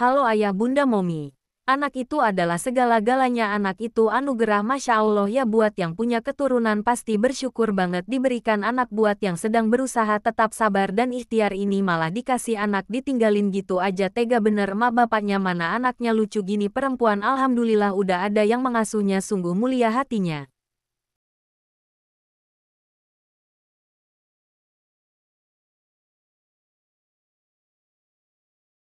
Halo ayah bunda momi. Anak itu adalah segala-galanya anak itu anugerah Masya Allah ya buat yang punya keturunan pasti bersyukur banget diberikan anak buat yang sedang berusaha tetap sabar dan ikhtiar ini malah dikasih anak ditinggalin gitu aja tega bener ma bapaknya mana anaknya lucu gini perempuan Alhamdulillah udah ada yang mengasuhnya sungguh mulia hatinya.